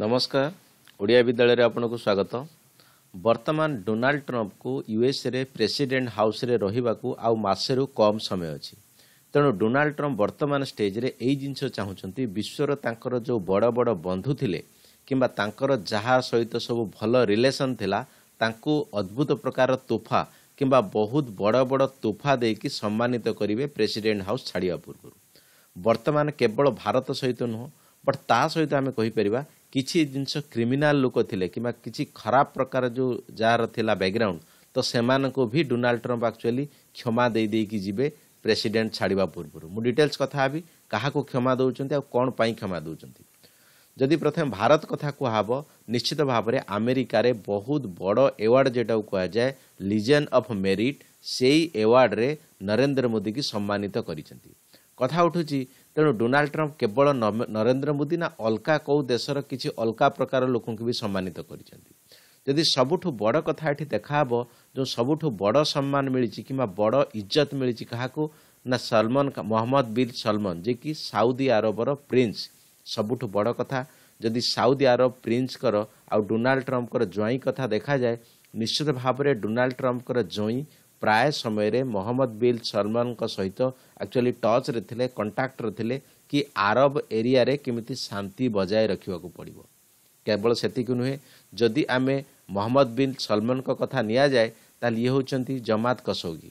ନମସ୍କାର ଓଡ଼ିଆ ବିଦ୍ୟାଳୟରେ ଆପଣଙ୍କୁ ସ୍ୱାଗତ ବର୍ତ୍ତମାନ ଡୋନାଲ୍ଡ ଟ୍ରମ୍ପଙ୍କୁ ୟୁଏସ୍ରେ ପ୍ରେସିଡେଣ୍ଟ ହାଉସ୍ରେ ରହିବାକୁ ଆଉ ମାସେରୁ କମ୍ ସମୟ ଅଛି ତେଣୁ ଡୋନାଲ୍ଡ ଟ୍ରମ୍ପ ବର୍ତ୍ତମାନ ଷ୍ଟେଜ୍ରେ ଏଇ ଜିନିଷ ଚାହୁଁଛନ୍ତି ବିଶ୍ୱର ତାଙ୍କର ଯେଉଁ ବଡ଼ ବଡ଼ ବନ୍ଧୁ ଥିଲେ କିମ୍ବା ତାଙ୍କର ଯାହା ସହିତ ସବୁ ଭଲ ରିଲେସନ୍ ଥିଲା ତାଙ୍କୁ ଅଦ୍ଭୁତ ପ୍ରକାର ତୋଫା କିମ୍ବା ବହୁତ ବଡ଼ ବଡ଼ ତୋଫା ଦେଇକି ସମ୍ମାନିତ କରିବେ ପ୍ରେସିଡେଣ୍ଟ ହାଉସ୍ ଛାଡ଼ିବା ପୂର୍ବରୁ ବର୍ତ୍ତମାନ କେବଳ ଭାରତ ସହିତ ନୁହଁ ବଟ୍ ତା ସହିତ ଆମେ କହିପାରିବା କିଛି ଜିନିଷ କ୍ରିମିନାଲ ଲୋକ ଥିଲେ କିମ୍ବା କିଛି ଖରାପ ପ୍ରକାର ଯେଉଁ ଯାହାର ଥିଲା ବ୍ୟାକଗ୍ରାଉଣ୍ଡ ତ ସେମାନଙ୍କୁ ବି ଡୋନାଲ୍ଡ ଟ୍ରମ୍ପ ଆକ୍ଚୁଆଲି କ୍ଷମା ଦେଇ ଦେଇକି ଯିବେ ପ୍ରେସିଡେଣ୍ଟ ଛାଡ଼ିବା ପୂର୍ବରୁ ମୁଁ ଡିଟେଲ୍ସ କଥା ହେବି କାହାକୁ କ୍ଷମା ଦେଉଛନ୍ତି ଆଉ କ'ଣ ପାଇଁ କ୍ଷମା ଦେଉଛନ୍ତି ଯଦି ପ୍ରଥମେ ଭାରତ କଥା କୁହାହେବ ନିଶ୍ଚିତ ଭାବରେ ଆମେରିକାରେ ବହୁତ ବଡ଼ ଆୱାର୍ଡ ଯେଉଁଟାକୁ କୁହାଯାଏ ଲିଜେନ୍ ଅଫ୍ ମେରିଟ୍ ସେଇ ଆୱାର୍ଡରେ ନରେନ୍ଦ୍ର ମୋଦିକୁ ସମ୍ମାନିତ କରିଛନ୍ତି କଥା ଉଠୁଛି ତେଣୁ ଡୋନାଲ୍ଡ ଟ୍ରମ୍ପ କେବଳ ନରେନ୍ଦ୍ର ମୋଦି ନା ଅଲକା କେଉଁ ଦେଶର କିଛି ଅଲଗା ପ୍ରକାର ଲୋକଙ୍କୁ ବି ସମ୍ମାନିତ କରିଛନ୍ତି ଯଦି ସବୁଠୁ ବଡ଼ କଥା ଏଠି ଦେଖାହେବ ଯେଉଁ ସବୁଠୁ ବଡ଼ ସମ୍ମାନ ମିଳିଛି କିମ୍ବା ବଡ଼ ଇଜ୍ଜତ ମିଳିଛି କାହାକୁ ନା ସଲମନ ମହମ୍ମଦ ବିନ୍ ସଲମନ ଯିଏକି ସାଉଦି ଆରବର ପ୍ରିନ୍ସ ସବୁଠୁ ବଡ଼ କଥା ଯଦି ସାଉଦି ଆରବ ପ୍ରିନ୍ସଙ୍କର ଆଉ ଡୋନାଲ୍ଡ ଟ୍ରମ୍ପଙ୍କର ଜ୍ୱାଇଁ କଥା ଦେଖାଯାଏ ନିଶ୍ଚିତ ଭାବରେ ଡୋନାଲ୍ଡ ଟ୍ରମ୍ପଙ୍କର ଜ୍ୱାଇଁ ପ୍ରାୟ ସମୟରେ ମହମ୍ମଦ ବିଲ୍ ସଲମାନଙ୍କ ସହିତ ଆକ୍ଚୁଆଲି ଟଚ୍ରେ ଥିଲେ କଣ୍ଟାକ୍ଟରେ ଥିଲେ କି ଆରବ ଏରିଆରେ କେମିତି ଶାନ୍ତି ବଜାୟ ରଖିବାକୁ ପଡ଼ିବ କେବଳ ସେତିକି ନୁହେଁ ଯଦି ଆମେ ମହମ୍ମଦ ବିନ୍ ସଲମନଙ୍କ କଥା ନିଆଯାଏ ତାହେଲେ ଇଏ ହେଉଛନ୍ତି ଜମାତ କସୌଗି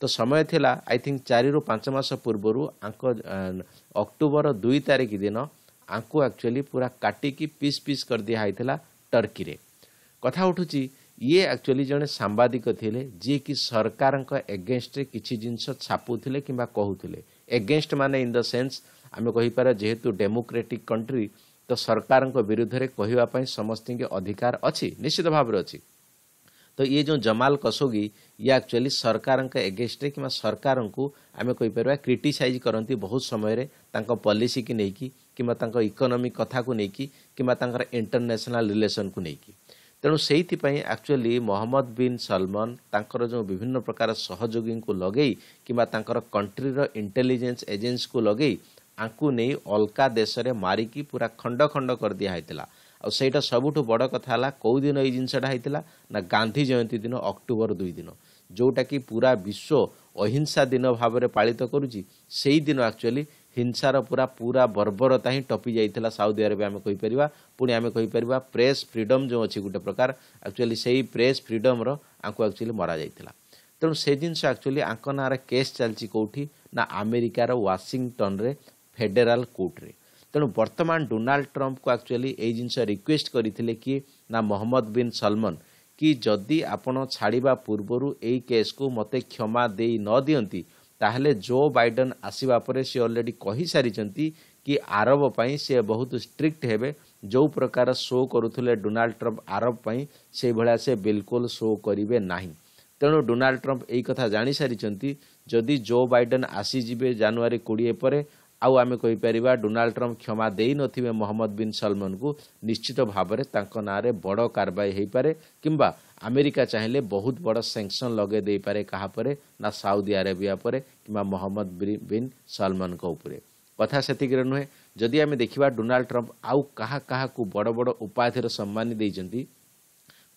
ତ ସମୟ ଥିଲା ଆଇ ଥିଙ୍କ ଚାରିରୁ ପାଞ୍ଚ ମାସ ପୂର୍ବରୁ ଆଙ୍କ ଅକ୍ଟୋବର ଦୁଇ ତାରିଖ ଦିନ ଆଙ୍କୁ ଆକ୍ଚୁଆଲି ପୁରା କାଟିକି ପିସ୍ ପିସ୍ କରିଦିଆ ହେଇଥିଲା ଟର୍କିରେ କଥା ଉଠୁଛି ଇଏ ଆକ୍ଚୁଆଲି ଜଣେ ସାମ୍ବାଦିକ ଥିଲେ ଯିଏକି ସରକାରଙ୍କ ଏଗେନଷ୍ଟରେ କିଛି ଜିନିଷ ଛାପୁଥିଲେ କିମ୍ବା କହୁଥିଲେ ଏଗେନଷ୍ଟ ମାନେ ଇନ୍ ଦ ସେନ୍ସ ଆମେ କହିପାରିବା ଯେହେତୁ ଡେମୋକ୍ରେଟିକ୍ କଣ୍ଟ୍ରି ତ ସରକାରଙ୍କ ବିରୁଦ୍ଧରେ କହିବା ପାଇଁ ସମସ୍ତଙ୍କ ଅଧିକାର ଅଛି ନିଶ୍ଚିତ ଭାବରେ ଅଛି ତ ଇଏ ଯେଉଁ ଜମାଲ କସୋଗି ଇଏ ଆକ୍ଚୁଆଲି ସରକାରଙ୍କ ଏଗେନଷ୍ଟରେ କିମ୍ବା ସରକାରଙ୍କୁ ଆମେ କହିପାରିବା କ୍ରିଟିସାଇଜ୍ କରନ୍ତି ବହୁତ ସମୟରେ ତାଙ୍କ ପଲିସିକୁ ନେଇକି କିମ୍ବା ତାଙ୍କ ଇକୋନୋମିକ୍ କଥାକୁ ନେଇକି କିମ୍ବା ତାଙ୍କର ଇଣ୍ଟରନ୍ୟାସନାଲ୍ ରିଲେସନ୍କୁ ନେଇକି ତେଣୁ ସେଇଥିପାଇଁ ଆକ୍ଚୁଆଲି ମହମ୍ମଦ ବିନ୍ ସଲମନ୍ ତାଙ୍କର ଯେଉଁ ବିଭିନ୍ନ ପ୍ରକାର ସହଯୋଗୀଙ୍କୁ ଲଗେଇ କିମ୍ବା ତାଙ୍କର କଣ୍ଟ୍ରିର ଇଣ୍ଟେଲିଜେନ୍ସ ଏଜେନ୍ସିକୁ ଲଗେଇ ଆଙ୍କୁ ନେଇ ଅଲକା ଦେଶରେ ମାରିକି ପୁରା ଖଣ୍ଡ ଖଣ୍ଡ କରିଦିଆ ହୋଇଥିଲା ଆଉ ସେଇଟା ସବୁଠୁ ବଡ଼ କଥା ହେଲା କେଉଁ ଦିନ ଏଇ ଜିନିଷଟା ହୋଇଥିଲା ନା ଗାନ୍ଧୀ ଜୟନ୍ତୀ ଦିନ ଅକ୍ଟୋବର ଦୁଇ ଦିନ ଯେଉଁଟାକି ପୁରା ବିଶ୍ୱ ଅହିଂସା ଦିନ ଭାବରେ ପାଳିତ କରୁଛି ସେଇଦିନ ଆକ୍ଚୁଆଲି ହିଂସାର ପୁରା ପୁରା ବର୍ବରତା ହିଁ ଟପି ଯାଇଥିଲା ସାଉଦି ଆରବ ଆମେ କହିପାରିବା ପୁଣି ଆମେ କହିପାରିବା ପ୍ରେସ୍ ଫ୍ରିଡମ୍ ଯେଉଁ ଅଛି ଗୋଟେ ପ୍ରକାର ଆକ୍ଚୁଆଲି ସେଇ ପ୍ରେସ୍ ଫ୍ରିଡମ୍ର ଆଙ୍କୁ ଆକ୍ଚୁଆଲି ମରାଯାଇଥିଲା ତେଣୁ ସେ ଜିନିଷ ଆକ୍ଚୁଆଲି ଆଙ୍କ ନାଁରେ କେସ୍ ଚାଲିଛି କେଉଁଠି ନା ଆମେରିକାର ୱାଶିଂଟନ୍ରେ ଫେଡେରାଲ୍ କୋର୍ଟରେ ତେଣୁ ବର୍ତ୍ତମାନ ଡୋନାଲ୍ଡ ଟ୍ରମ୍ପକୁ ଆକ୍ଚୁଆଲି ଏଇ ଜିନିଷ ରିକ୍ୱେଷ୍ଟ କରିଥିଲେ କି ନା ମହମ୍ମଦ ବିନ୍ ସଲମନ୍ କି ଯଦି ଆପଣ ଛାଡ଼ିବା ପୂର୍ବରୁ ଏଇ କେସ୍କୁ ମୋତେ କ୍ଷମା ଦେଇ ନ ଦିଅନ୍ତି ତାହେଲେ ଜୋ ବାଇଡେନ୍ ଆସିବା ପରେ ସେ ଅଲରେଡ଼ି କହିସାରିଛନ୍ତି କି ଆରବ ପାଇଁ ସେ ବହୁତ ଷ୍ଟ୍ରିକ୍ଟ ହେବେ ଯେଉଁ ପ୍ରକାର ଶୋ କରୁଥିଲେ ଡୋନାଲ୍ଡ ଟ୍ରମ୍ପ ଆରବ ପାଇଁ ସେଇଭଳିଆ ସେ ବିଲକୁଲ ଶୋ କରିବେ ନାହିଁ ତେଣୁ ଡୋନାଲ୍ଡ ଟ୍ରମ୍ପ ଏଇ କଥା ଜାଣିସାରିଛନ୍ତି ଯଦି ଜୋ ବାଇଡେନ୍ ଆସିଯିବେ ଜାନୁଆରୀ କୋଡ଼ିଏ ପରେ ଆଉ ଆମେ କହିପାରିବା ଡୋନାଲ୍ଡ ଟ୍ରମ୍ପ କ୍ଷମା ଦେଇନଥିବେ ମହମ୍ମଦ ବିନ୍ ସଲମନଙ୍କୁ ନିଶ୍ଚିତ ଭାବରେ ତାଙ୍କ ନାଁରେ ବଡ଼ କାରବାଇ ହୋଇପାରେ କିମ୍ବା ଆମେରିକା ଚାହିଁଲେ ବହୁତ ବଡ଼ ସେଙ୍କସନ୍ ଲଗାଇ ଦେଇପାରେ କାହା ପରେ ନା ସାଉଦି ଆରେବିଆ ପରେ କିମ୍ବା ମହମ୍ମଦ ବିନ୍ ସଲମନଙ୍କ ଉପରେ କଥା ସେତିକିରେ ନୁହେଁ ଯଦି ଆମେ ଦେଖିବା ଡୋନାଲ୍ଡ ଟ୍ରମ୍ପ ଆଉ କାହା କାହାକୁ ବଡ଼ ବଡ଼ ଉପାଧିର ସମ୍ମାନୀ ଦେଇଛନ୍ତି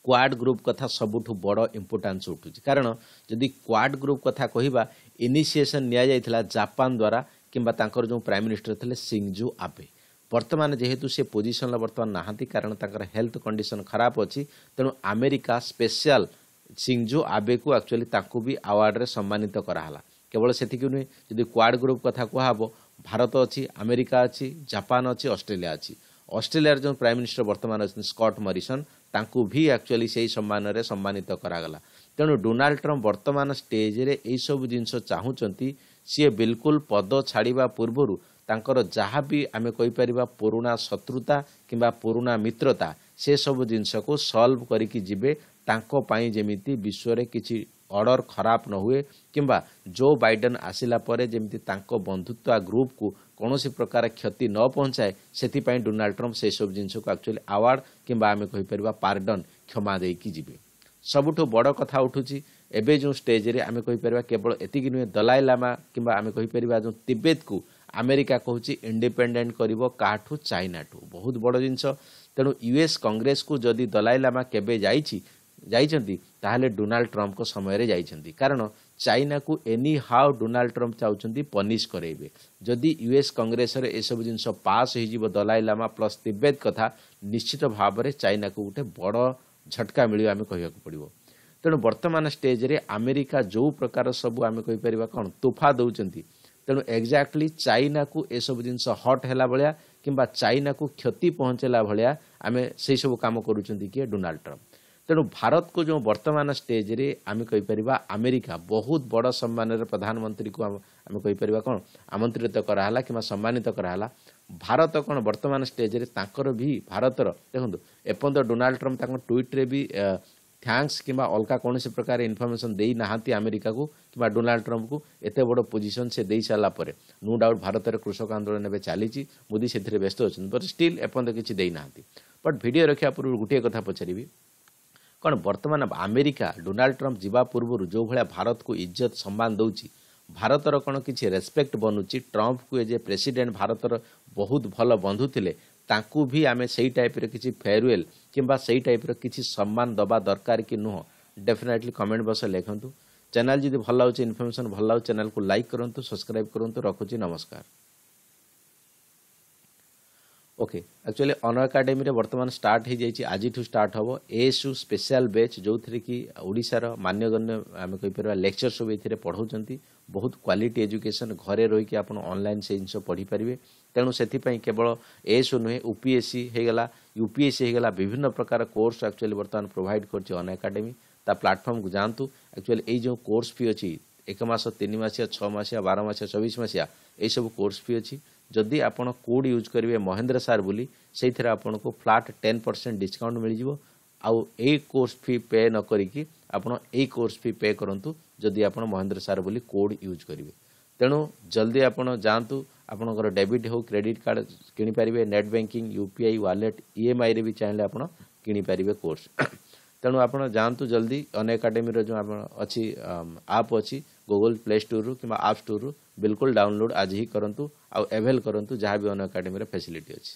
କ୍ୱାଡ୍ ଗ୍ରୁପ୍ କଥା ସବୁଠୁ ବଡ଼ ଇମ୍ପୋର୍ଟାନ୍ସ ଉଠୁଛି କାରଣ ଯଦି କ୍ୱାଡ୍ ଗ୍ରୁପ୍ କଥା କହିବା ଇନିସିଏସନ୍ ନିଆଯାଇଥିଲା ଜାପାନ ଦ୍ୱାରା কিংবা ତାଙ୍କର ଯେଉଁ ପ୍ରାଇମ୍ ମିନିଷ୍ଟର ଥିଲେ ସିଂଜୁ ଆପେ ବର୍ତ୍ତମାନ ଯେହେତୁ ସେ ପୋଜିସନ୍ରେ ବର୍ତ୍ତମାନ ନାହାନ୍ତି କାରଣ ତାଙ୍କର ହେଲ୍ଥ କଣ୍ଡିସନ୍ ଖରାପ ଅଛି ତେଣୁ ଆମେରିକା ସ୍ପେଶିଆଲ୍ ସିଂଜୁ ଆବେକୁ ଆକ୍ଚୁଆଲି ତାଙ୍କୁ ବି ଆୱାର୍ଡ଼ରେ ସମ୍ମାନିତ କରାହେଲା କେବଳ ସେତିକି ନୁହେଁ ଯଦି କ୍ୱାଡ଼ ଗ୍ରୁପ୍ କଥା କୁହାହେବ ଭାରତ ଅଛି ଆମେରିକା ଅଛି ଜାପାନ ଅଛି ଅଷ୍ଟ୍ରେଲିଆ ଅଛି ଅଷ୍ଟ୍ରେଲିଆର ଯେଉଁ ପ୍ରାଇମ୍ ମିନିଷ୍ଟର ବର୍ତ୍ତମାନ ଅଛନ୍ତି ସ୍କଟ୍ ମରିସନ୍ ତାଙ୍କୁ ବି ଆକ୍ଚୁଆଲି ସେହି ସମ୍ମାନରେ ସମ୍ମାନିତ କରାଗଲା ତେଣୁ ଡୋନାଲ୍ଡ ଟ୍ରମ୍ପ ବର୍ତ୍ତମାନ ଷ୍ଟେଜ୍ରେ ଏହିସବୁ ଜିନିଷ ଚାହୁଁଛନ୍ତି ସିଏ ବିଲକୁଲ ପଦ ଛାଡ଼ିବା ପୂର୍ବରୁ ତାଙ୍କର ଯାହା ବି ଆମେ କହିପାରିବା ପୁରୁଣା ଶତ୍ରୁତା କିମ୍ବା ପୁରୁଣା ମିତ୍ରତା ସେସବୁ ଜିନିଷକୁ ସଲ୍ଭ କରିକି ଯିବେ ତାଙ୍କ ପାଇଁ ଯେମିତି ବିଶ୍ୱରେ କିଛି ଅର୍ଡ଼ର ଖରାପ ନ ହୁଏ କିମ୍ବା ଜୋ ବାଇଡେନ୍ ଆସିଲା ପରେ ଯେମିତି ତାଙ୍କ ବନ୍ଧୁତ୍ୱ ଗ୍ରୁପ୍କୁ କୌଣସି ପ୍ରକାର କ୍ଷତି ନ ପହଞ୍ଚାଏ ସେଥିପାଇଁ ଡୋନାଲ୍ଡ ଟ୍ରମ୍ପ ସେସବୁ ଜିନିଷକୁ ଆକ୍ଚୁଆଲି ଆୱାର୍ଡ଼ କିମ୍ବା ଆମେ କହିପାରିବା ପାର୍ଡନ୍ କ୍ଷମା ଦେଇକି ଯିବେ ସବୁଠୁ ବଡ଼ କଥା ଉଠୁଛି ଏବେ ଯେଉଁ ଷ୍ଟେଜ୍ରେ ଆମେ କହିପାରିବା କେବଳ ଏତିକି ନୁହେଁ ଦଲାଇ ଲାମା କିମ୍ବା ଆମେ କହିପାରିବା ଯେଉଁ ତିବେତକୁ ଆମେରିକା କହୁଛି ଇଣ୍ଡିପେଣ୍ଡେଣ୍ଟ କରିବ କାହାଠୁ ଚାଇନାଠୁ ବହୁତ ବଡ଼ ଜିନିଷ ତେଣୁ ୟୁଏସ୍ କଂଗ୍ରେସକୁ ଯଦି ଦଲାଇ ଲାମା କେବେ ଯାଇଛି ଯାଇଛନ୍ତି ତାହେଲେ ଡୋନାଲ୍ଡ ଟ୍ରମ୍ପଙ୍କ ସମୟରେ ଯାଇଛନ୍ତି କାରଣ ଚାଇନାକୁ ଏନି ହାଉ ଡୋନାଲ୍ଡ ଟ୍ରମ୍ପ ଚାହୁଁଛନ୍ତି ପନିଶ କରେଇବେ ଯଦି ୟୁଏସ୍ କଂଗ୍ରେସରେ ଏସବୁ ଜିନିଷ ପାସ୍ ହୋଇଯିବ ଦଲାଇ ଲାମା ପ୍ଲସ୍ ତିବେତ କଥା ନିଶ୍ଚିତ ଭାବରେ ଚାଇନାକୁ ଗୋଟେ ବଡ଼ ଝଟକା ମିଳିବ ଆମେ କହିବାକୁ ପଡ଼ିବ ତେଣୁ ବର୍ତ୍ତମାନ ଷ୍ଟେଜ୍ରେ ଆମେରିକା ଯେଉଁ ପ୍ରକାର ସବୁ ଆମେ କହିପାରିବା କ'ଣ ତୋଫା ଦେଉଛନ୍ତି ତେଣୁ ଏକ୍ଜାକ୍ଟଲି ଚାଇନାକୁ ଏସବୁ ଜିନିଷ ହଟ୍ ହେଲା ଭଳିଆ କିମ୍ବା ଚାଇନାକୁ କ୍ଷତି ପହଞ୍ଚେଇଲା ଭଳିଆ ଆମେ ସେହିସବୁ କାମ କରୁଛନ୍ତି କିଏ ଡୋନାଲ୍ଡ ଟ୍ରମ୍ପ ତେଣୁ ଭାରତକୁ ଯେଉଁ ବର୍ତ୍ତମାନ ଷ୍ଟେଜ୍ରେ ଆମେ କହିପାରିବା ଆମେରିକା ବହୁତ ବଡ଼ ସମ୍ମାନରେ ପ୍ରଧାନମନ୍ତ୍ରୀକୁ ଆମେ କହିପାରିବା କ'ଣ ଆମନ୍ତ୍ରିତ କରାହେଲା କିମ୍ବା ସମ୍ମାନିତ କରାହେଲା ଭାରତ କ'ଣ ବର୍ତ୍ତମାନ ଷ୍ଟେଜ୍ରେ ତାଙ୍କର ବି ଭାରତର ଦେଖନ୍ତୁ ଏପର୍ଯ୍ୟନ୍ତ ଡୋନାଲ୍ଡ ଟ୍ରମ୍ପ ତାଙ୍କ ଟ୍ୱିଟ୍ରେ ବି ଥ୍ୟାଙ୍କସ୍ କିମ୍ବା ଅଲଗା କୌଣସି ପ୍ରକାର ଇନଫର୍ମେସନ୍ ଦେଇନାହାନ୍ତି ଆମେରିକାକୁ କିମ୍ବା ଡୋନାଲ୍ଡ ଟ୍ରମ୍ପକୁ ଏତେ ବଡ଼ ପୋଜିସନ୍ ସେ ଦେଇସାରିଲା ପରେ ନୋ ଡାଉଟ୍ ଭାରତରେ କୃଷକ ଆନ୍ଦୋଳନ ଏବେ ଚାଲିଛି ମୋଦି ସେଥିରେ ବ୍ୟସ୍ତ ଅଛନ୍ତି ବଟ୍ ଷ୍ଟିଲ୍ ଏପର୍ଯ୍ୟନ୍ତ କିଛି ଦେଇନାହାନ୍ତି ବଟ୍ ଭିଡ଼ିଓ ରଖିବା ପୂର୍ବରୁ ଗୋଟିଏ କଥା ପଚାରିବି କ'ଣ ବର୍ତ୍ତମାନ ଆମେରିକା ଡୋନାଲ୍ଡ ଟ୍ରମ୍ପ ଯିବା ପୂର୍ବରୁ ଯେଉଁଭଳିଆ ଭାରତକୁ ଇଜ୍ଜତ ସମ୍ମାନ ଦେଉଛି ଭାରତର କ'ଣ କିଛି ରେସ୍ପେକ୍ଟ ବନୁଛି ଟ୍ରମ୍ପକୁ ଏ ଯେ ପ୍ରେସିଡେଣ୍ଟ ଭାରତର ବହୁତ ଭଲ ବନ୍ଧୁ ଥିଲେ ତାଙ୍କୁ ବି ଆମେ ସେଇ ଟାଇପ୍ର କିଛି ଫେୟାରୱେଲ୍ କିମ୍ବା ସେଇ ଟାଇପ୍ର କିଛି ସମ୍ମାନ ଦେବା ଦରକାର କି ନୁହଁ ଡେଫିନେଟ୍ଲି କମେଣ୍ଟ ବକ୍ସରେ ଲେଖନ୍ତୁ ଚ୍ୟାନେଲ୍ ଯଦି ଭଲ ଲାଗୁଛି ଇନଫର୍ମେସନ୍ ଭଲ ଲାଗୁଛି ଚ୍ୟାନେଲ୍କୁ ଲାଇକ୍ କରନ୍ତୁ ସବସ୍କ୍ରାଇବ୍ କରନ୍ତୁ ରଖୁଛି ନମସ୍କାର ओके एक्चुअली अनर आकाडेमी बर्तमान स्टार्ट हो आज स्टार्ट हम एसु स्पेशल बेच जो थी ओडार मान्यगण्य आम कहीपर लेक्चर सब ये पढ़ाऊँ बहुत क्वालिटी एजुकेशन घरे रही कि आपलाइन से जिन पढ़ी पारे तेणु से केवल एसु नुहे यूपीएससी होगा यूपीएससी होगा विभिन्न प्रकार कोर्स एक्चुअली बर्तमान प्रोभाइड करन प्लाटफर्म को जातु एक्चुअली जो कोर्स फी अच्छी ଏକ ମାସ ତିନି ମାସିଆ ଛଅ ମାସିଆ ବାର ମାସିଆ ଚବିଶ ମାସିଆ ଏଇସବୁ କୋର୍ସ ବି ଅଛି ଯଦି ଆପଣ କୋଡ଼୍ ୟୁଜ୍ କରିବେ ମହେନ୍ଦ୍ର ସାର୍ ବୋଲି ସେଇଥିରେ ଆପଣଙ୍କୁ ଫ୍ଲାଟ୍ ଟେନ୍ ପରସେଣ୍ଟ ଡିସ୍କାଉଣ୍ଟ ମିଳିଯିବ ଆଉ ଏଇ କୋର୍ସ ଫି ପେ ନ କରିକି ଆପଣ ଏଇ କୋର୍ସ ଫି ପେ କରନ୍ତୁ ଯଦି ଆପଣ ମହେନ୍ଦ୍ର ସାର୍ ବୋଲି କୋଡ଼୍ ୟୁଜ୍ କରିବେ ତେଣୁ ଜଲ୍ଦି ଆପଣ ଯାଆନ୍ତୁ ଆପଣଙ୍କର ଡେବିଟ୍ ହେଉ କ୍ରେଡ଼ିଟ୍ କାର୍ଡ଼ କିଣିପାରିବେ ନେଟ୍ ବ୍ୟାଙ୍କିଂ ୟୁ ପି ଆଇ ୱାଲେଟ୍ ଇଏମ୍ଆଇରେ ବି ଚାହିଁଲେ ଆପଣ କିଣିପାରିବେ କୋର୍ସ ତେଣୁ ଆପଣ ଯାଆନ୍ତୁ ଜଲ୍ଦି ଅନ୍ ଏକାଡେମୀର ଯେଉଁ ଆପଣ ଅଛି ଆପ୍ ଅଛି ଗୁଗୁଲ୍ ପ୍ଲେ ଷ୍ଟୋରରୁ କିମ୍ବା ଆପ୍ ଷ୍ଟୋରରୁ ବିଲକୁଲ ଡାଉନଲୋଡ୍ ଆଜି ହିଁ କରନ୍ତୁ ଆଉ ଆଭେଲ୍ କରନ୍ତୁ ଯାହା ବି ଅନ୍ ଏକାଡେମୀର ଫ୍ୟାସିଲିଟି ଅଛି